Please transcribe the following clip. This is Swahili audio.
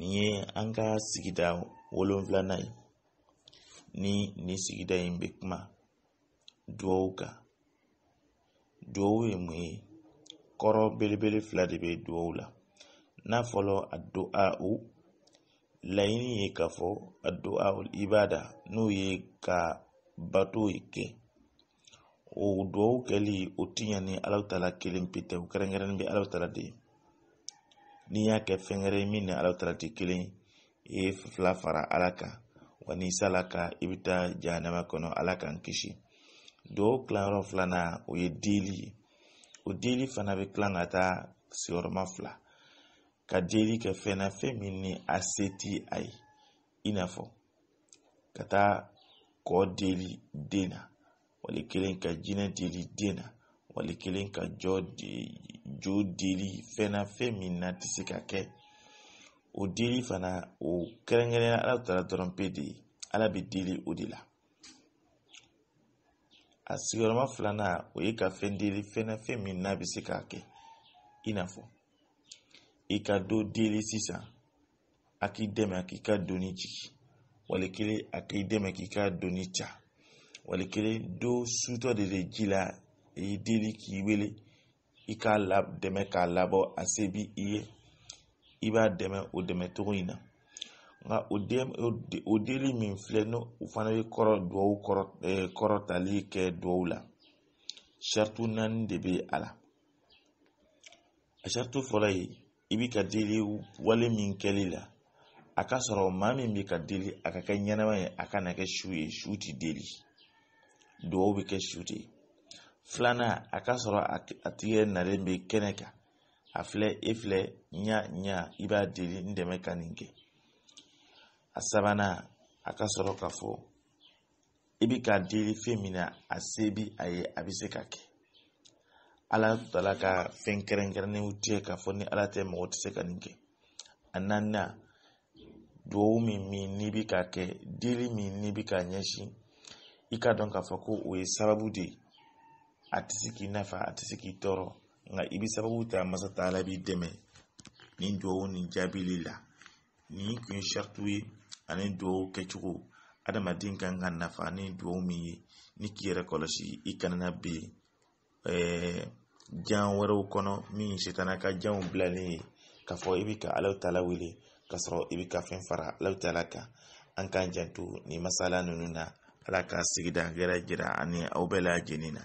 ni ye an ka sigida wolonfilana ye ni ni sigida yin be kuma duwaw kan duwaw ye mun ye kɔrɔ belebele fila de be duwaw la n'a fɔlɔ a do a o laɲini ye k'a fɔ a do a o ibada n'o ye ka bato ye kɛ o duwaw kɛli o tiɲa ni alaw tala kelen pe tɛ o kɛrɛnkɛrɛnnin be alaw tala de ye n'i y'a kɛ fɛn wɛrɛ ye min ni ala tala tɛ kelen i ye fila fara ala kan wa n'i sala ka i bɛ taa jahanama kɔnɔ ala k'an kisi dɔw tilanyɔrɔ filanan o ye deli ye o deli fana bɛ tilan ka taa sigiyɔrɔma fila ka deli kɛ fɛn na fɛn min ni a se ti a ye i n'a fɔ ka taa kɔ deli den na wali kelen ka jinɛ deli den na wali kelen ka jɔ jo deli fɛn na fɛn min na tɛ se ka kɛ o deli fana o kɛrɛnkɛrɛnya ala taara dɔrɔn pe de ala bɛ deli o de la a sigiyɔrɔma filanan o ye ka fɛn deli fɛn na fɛn min n'a bɛ se k'a kɛ i n'a fɔ i ka do deli sisan a k'i dɛmɛ k'i ka doni jigi wali kelen a k'i dɛmɛ k'i ka doni ca wali kelen do sutɔ de bɛ ji la i deli k'i wele i k'a la dɛmɛ k'a labɔ a se bi i ye i b'a dɛmɛ o dɛmɛ cogo in na o deli min filɛ n'o fana bɛ kɔrɔ duwawu kɔrɔ kɔrɔtali kɛ duwawu la sariti naani de bɛ a la a sariti fɔlɔ ye i b'i ka deli wale min kɛli la a ka sɔrɔ maa min bɛ ka deli a ka kɛ ɲɛnama ye a kana kɛ su ye su tɛ deli duwawu bɛ kɛ su de filanan a ka sɔrɔ a tigɛ yɛrɛ nalen bɛ kɛnɛ kan a filɛ e filɛ ɲa ɲa i b'a deli n dɛmɛ ka nin kɛ a sabanan a ka sɔrɔ ka fɔ i bɛ ka deli fɛn min na a se bɛ a ye a bɛ se ka kɛ ala tutala ka fɛn kɛrɛnkɛrɛnnenw tigɛ k'a fɔ ni ala tɛ mɔgɔ tɛ se ka nin kɛ a naaninan duwawu min n'i bɛ ka kɛ deli min n'i bɛ ka ɲɛsin i ka dɔn k'a fɔ ko o ye sababu de ye a tɛ se k'i nafa a tɛ se k'i tɔɔrɔ nka i bɛ sababu ta masa taala b'i dɛmɛ nin duwawu nin jaabili la nin kun ye saritiw ye ani duwawu kɛcogo adamaden kan ka nafa ni duwawu min ye ni k'i yɛrɛ kɔlɔsi i kana na ben ɛɛ jan wɛrɛw kɔnɔ min sitana ka janw bilalen ye k'a fɔ i bɛ ka alaw taala wele k'a sɔrɔ i bɛ ka fɛn fara alaw taala kan an k'an janto nin masala ninnu na ala ka sigida gɛrɛ jira ani aw bɛɛ lajɛlen na